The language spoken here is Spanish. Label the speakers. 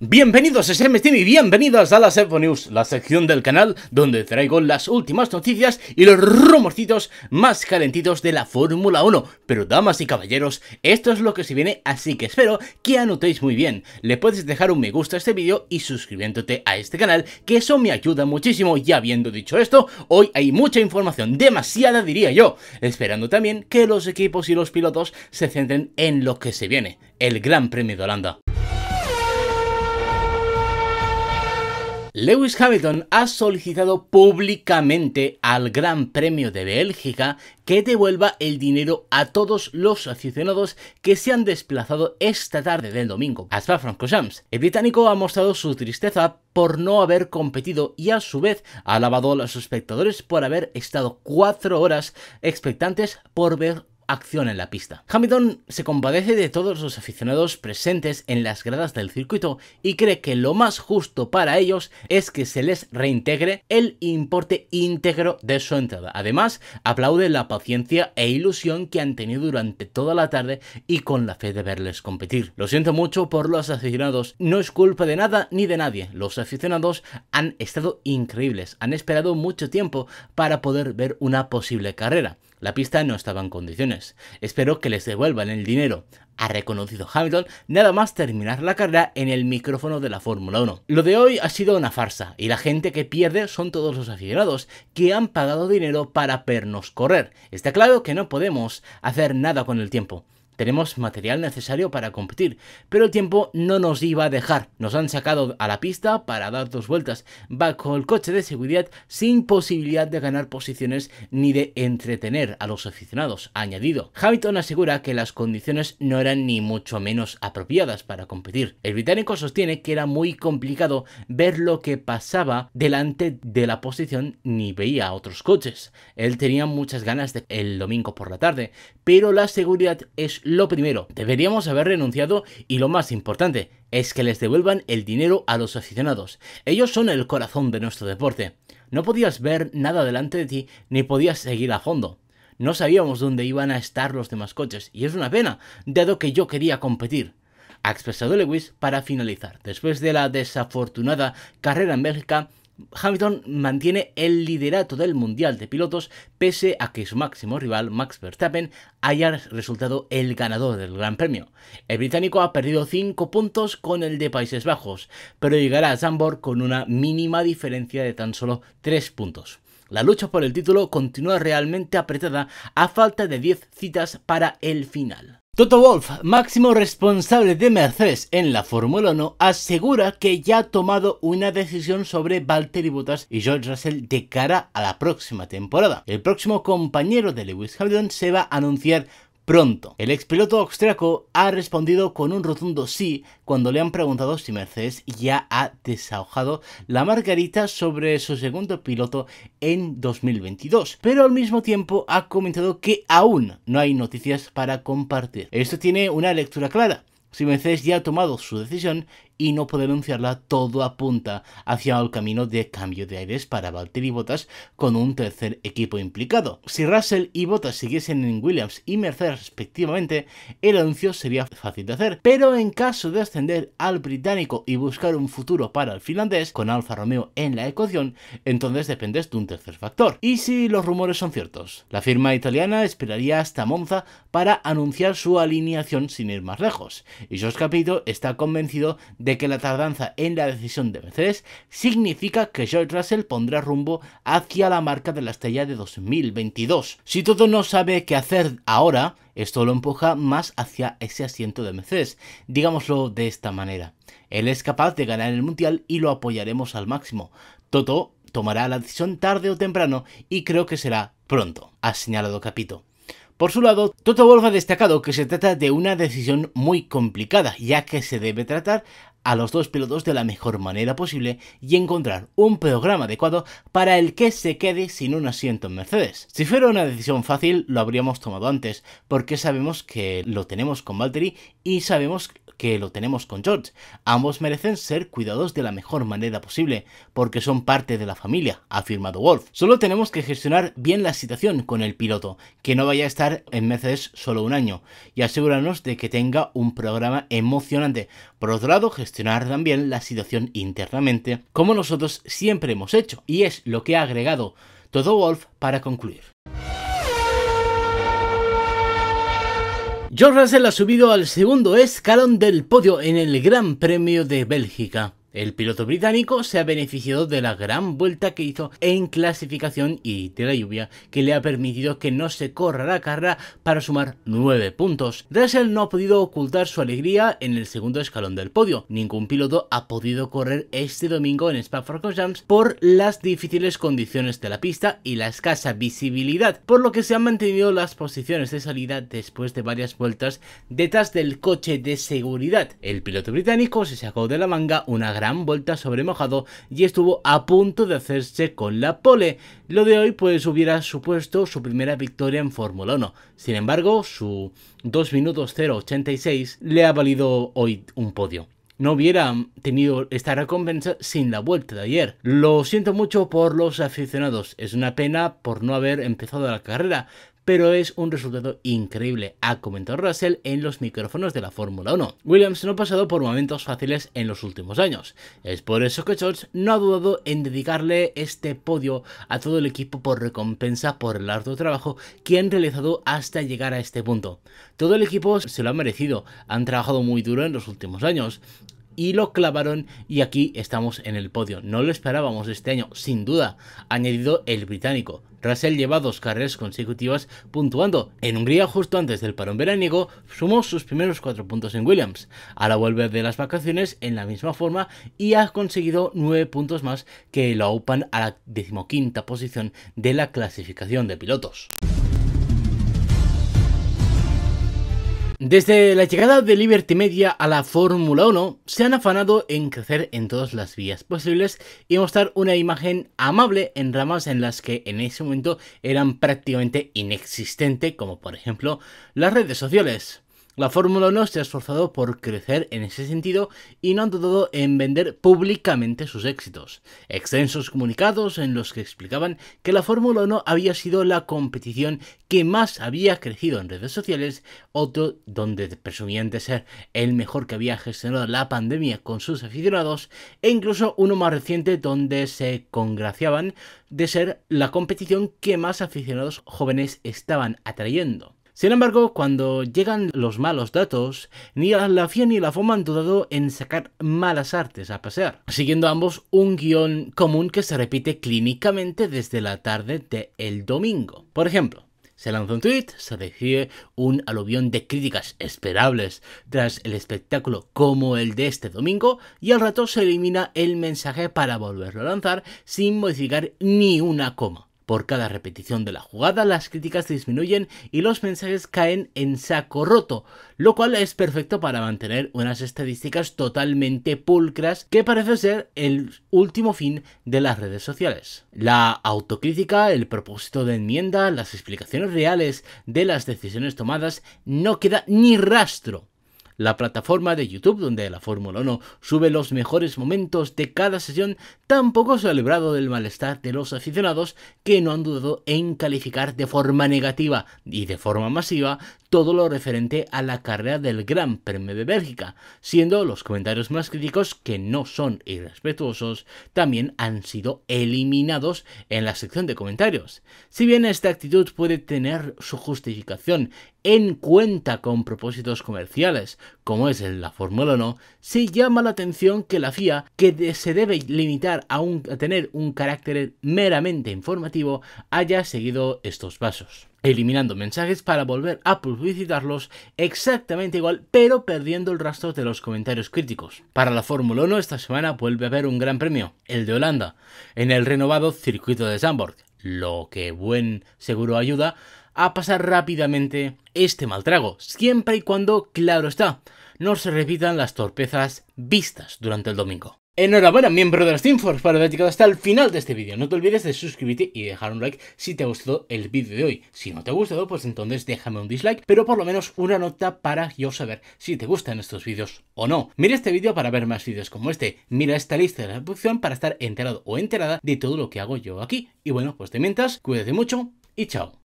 Speaker 1: Bienvenidos a Team y bienvenidos a las Evo News, la sección del canal donde traigo las últimas noticias y los rumorcitos más calentitos de la Fórmula 1. Pero damas y caballeros, esto es lo que se viene, así que espero que anotéis muy bien. Le puedes dejar un me gusta a este vídeo y suscribiéndote a este canal, que eso me ayuda muchísimo. Y habiendo dicho esto, hoy hay mucha información, demasiada diría yo, esperando también que los equipos y los pilotos se centren en lo que se viene, el Gran Premio de Holanda. Lewis Hamilton ha solicitado públicamente al Gran Premio de Bélgica que devuelva el dinero a todos los aficionados que se han desplazado esta tarde del domingo a Franco francorchamps El británico ha mostrado su tristeza por no haber competido y a su vez ha alabado a los espectadores por haber estado cuatro horas expectantes por ver acción en la pista. Hamilton se compadece de todos los aficionados presentes en las gradas del circuito y cree que lo más justo para ellos es que se les reintegre el importe íntegro de su entrada. Además, aplaude la paciencia e ilusión que han tenido durante toda la tarde y con la fe de verles competir. Lo siento mucho por los aficionados, no es culpa de nada ni de nadie. Los aficionados han estado increíbles, han esperado mucho tiempo para poder ver una posible carrera. La pista no estaba en condiciones. Espero que les devuelvan el dinero, ha reconocido Hamilton nada más terminar la carrera en el micrófono de la Fórmula 1. Lo de hoy ha sido una farsa y la gente que pierde son todos los aficionados que han pagado dinero para vernos correr. Está claro que no podemos hacer nada con el tiempo. Tenemos material necesario para competir, pero el tiempo no nos iba a dejar. Nos han sacado a la pista para dar dos vueltas bajo el coche de seguridad sin posibilidad de ganar posiciones ni de entretener a los aficionados, añadido. Hamilton asegura que las condiciones no eran ni mucho menos apropiadas para competir. El británico sostiene que era muy complicado ver lo que pasaba delante de la posición ni veía otros coches. Él tenía muchas ganas de el domingo por la tarde, pero la seguridad es lo primero, deberíamos haber renunciado y lo más importante es que les devuelvan el dinero a los aficionados. Ellos son el corazón de nuestro deporte. No podías ver nada delante de ti ni podías seguir a fondo. No sabíamos dónde iban a estar los demás coches y es una pena, dado que yo quería competir ha expresado Lewis para finalizar. Después de la desafortunada carrera en Bélgica, Hamilton mantiene el liderato del Mundial de Pilotos pese a que su máximo rival, Max Verstappen, haya resultado el ganador del Gran Premio. El británico ha perdido 5 puntos con el de Países Bajos, pero llegará a Zambor con una mínima diferencia de tan solo 3 puntos. La lucha por el título continúa realmente apretada a falta de 10 citas para el final. Toto Wolf, máximo responsable de Mercedes en la Fórmula 1, asegura que ya ha tomado una decisión sobre Valtteri Bottas y George Russell de cara a la próxima temporada. El próximo compañero de Lewis Hamilton se va a anunciar pronto. El expiloto austriaco ha respondido con un rotundo sí cuando le han preguntado si Mercedes ya ha desahogado la margarita sobre su segundo piloto en 2022, pero al mismo tiempo ha comentado que aún no hay noticias para compartir. Esto tiene una lectura clara. Si Mercedes ya ha tomado su decisión y no poder anunciarla todo apunta hacia el camino de cambio de aires para Valtteri Bottas con un tercer equipo implicado. Si Russell y Bottas siguiesen en Williams y Mercedes respectivamente, el anuncio sería fácil de hacer, pero en caso de ascender al británico y buscar un futuro para el finlandés con Alfa Romeo en la ecuación, entonces dependes de un tercer factor. ¿Y si los rumores son ciertos? La firma italiana esperaría hasta Monza para anunciar su alineación sin ir más lejos, y Jos Capito está convencido de que la tardanza en la decisión de Mercedes significa que George Russell pondrá rumbo hacia la marca de la estrella de 2022. Si todo no sabe qué hacer ahora, esto lo empuja más hacia ese asiento de Mercedes, digámoslo de esta manera. Él es capaz de ganar el Mundial y lo apoyaremos al máximo. Toto tomará la decisión tarde o temprano y creo que será pronto, ha señalado Capito. Por su lado, Toto Wolff ha destacado que se trata de una decisión muy complicada, ya que se debe tratar a los dos pilotos de la mejor manera posible y encontrar un programa adecuado para el que se quede sin un asiento en Mercedes. Si fuera una decisión fácil, lo habríamos tomado antes, porque sabemos que lo tenemos con Valtteri y sabemos que lo tenemos con George. Ambos merecen ser cuidados de la mejor manera posible, porque son parte de la familia, ha afirmado Wolf. Solo tenemos que gestionar bien la situación con el piloto, que no vaya a estar en Mercedes solo un año, y asegurarnos de que tenga un programa emocionante. Por otro lado, gestionar también la situación internamente, como nosotros siempre hemos hecho, y es lo que ha agregado todo Wolf para concluir. George Russell ha subido al segundo escalón del podio en el Gran Premio de Bélgica. El piloto británico se ha beneficiado de la gran vuelta que hizo en clasificación y de la lluvia que le ha permitido que no se corra la carrera para sumar 9 puntos. Russell no ha podido ocultar su alegría en el segundo escalón del podio. Ningún piloto ha podido correr este domingo en Spa-Francorchamps por las difíciles condiciones de la pista y la escasa visibilidad, por lo que se han mantenido las posiciones de salida después de varias vueltas detrás del coche de seguridad. El piloto británico se sacó de la manga una gran vuelta sobre mojado y estuvo a punto de hacerse con la pole. Lo de hoy pues hubiera supuesto su primera victoria en Fórmula 1. Sin embargo, su 2 minutos 0.86 le ha valido hoy un podio no hubiera tenido esta recompensa sin la vuelta de ayer. Lo siento mucho por los aficionados, es una pena por no haber empezado la carrera, pero es un resultado increíble, ha comentado Russell en los micrófonos de la Fórmula 1. Williams no ha pasado por momentos fáciles en los últimos años. Es por eso que Schultz no ha dudado en dedicarle este podio a todo el equipo por recompensa por el arduo trabajo que han realizado hasta llegar a este punto. Todo el equipo se lo ha merecido, han trabajado muy duro en los últimos años y lo clavaron y aquí estamos en el podio. No lo esperábamos este año, sin duda, añadido el británico. Russell lleva dos carreras consecutivas puntuando. En Hungría, justo antes del parón veránico, sumó sus primeros cuatro puntos en Williams. A la vuelta de las vacaciones, en la misma forma, y ha conseguido nueve puntos más que lo aupan a la decimoquinta posición de la clasificación de pilotos. Desde la llegada de Liberty Media a la Fórmula 1, se han afanado en crecer en todas las vías posibles y mostrar una imagen amable en ramas en las que en ese momento eran prácticamente inexistentes, como por ejemplo las redes sociales. La Fórmula 1 se ha esforzado por crecer en ese sentido y no han dudado en vender públicamente sus éxitos. Extensos comunicados en los que explicaban que la Fórmula 1 había sido la competición que más había crecido en redes sociales, otro donde presumían de ser el mejor que había gestionado la pandemia con sus aficionados, e incluso uno más reciente donde se congraciaban de ser la competición que más aficionados jóvenes estaban atrayendo. Sin embargo, cuando llegan los malos datos, ni la fia ni la foma han dudado en sacar malas artes a pasear, siguiendo ambos un guión común que se repite clínicamente desde la tarde del el domingo. Por ejemplo, se lanza un tweet, se recibe un aluvión de críticas esperables tras el espectáculo como el de este domingo y al rato se elimina el mensaje para volverlo a lanzar sin modificar ni una coma. Por cada repetición de la jugada, las críticas disminuyen y los mensajes caen en saco roto, lo cual es perfecto para mantener unas estadísticas totalmente pulcras que parece ser el último fin de las redes sociales. La autocrítica, el propósito de enmienda, las explicaciones reales de las decisiones tomadas no queda ni rastro la plataforma de YouTube donde la Fórmula 1 sube los mejores momentos de cada sesión, tampoco se ha librado del malestar de los aficionados que no han dudado en calificar de forma negativa y de forma masiva todo lo referente a la carrera del Gran Premio de Bélgica, siendo los comentarios más críticos que no son irrespetuosos, también han sido eliminados en la sección de comentarios. Si bien esta actitud puede tener su justificación en cuenta con propósitos comerciales, como es en la Fórmula 1, se llama la atención que la FIA, que se debe limitar a, tener un carácter meramente informativo, haya seguido estos pasos eliminando mensajes para volver a publicitarlos exactamente igual, pero perdiendo el rastro de los comentarios críticos. Para la Fórmula 1 esta semana vuelve a haber un gran premio, el de Holanda, en el renovado circuito de Zandvoort, lo que buen seguro ayuda a pasar rápidamente este mal trago, siempre y cuando, claro está, no se repitan las torpezas vistas durante el domingo. Enhorabuena, miembro de las Teamforce, por haber llegado hasta el final de este vídeo. No te olvides de suscribirte y dejar un like si te ha gustado el vídeo de hoy. Si no te ha gustado, pues entonces déjame un dislike, pero por lo menos una nota para yo saber si te gustan estos vídeos o no. Mira este vídeo para ver más vídeos como este. Mira esta lista de la reproducción para estar enterado o enterada de todo lo que hago yo aquí. Y bueno, pues te mientras, cuídate mucho y chao.